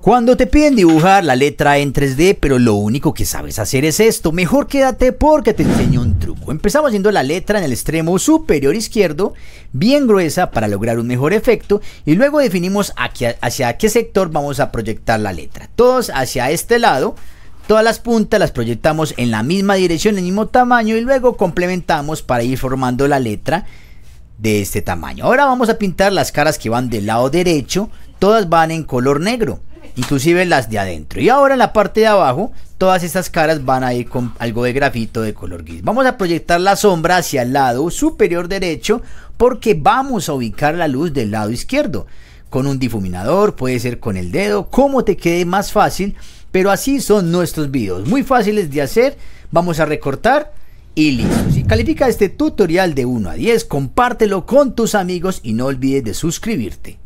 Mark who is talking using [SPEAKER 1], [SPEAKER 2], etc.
[SPEAKER 1] Cuando te piden dibujar la letra en 3D, pero lo único que sabes hacer es esto, mejor quédate porque te enseño un truco. Empezamos haciendo la letra en el extremo superior izquierdo, bien gruesa para lograr un mejor efecto, y luego definimos hacia, qué sector vamos a proyectar la letra. Todos hacia este lado, Todas las puntas las proyectamos en la misma dirección, en el mismo tamaño y luego complementamos para ir formando la letra de este tamaño. Ahora vamos a pintar las caras que van del lado derecho, todas van en color negro inclusive las de adentro. Y ahora en la parte de abajo, todas estas caras van a ir con algo de grafito de color gris. Vamos a proyectar la sombra hacia el lado superior derecho porque vamos a ubicar la luz del lado izquierdo. Con un difuminador, puede ser con el dedo, como te quede más fácil. Pero así son nuestros videos, muy fáciles de hacer. Vamos a recortar y listo. Si califica este tutorial de 1 a 10, compártelo con tus amigos y no olvides de suscribirte.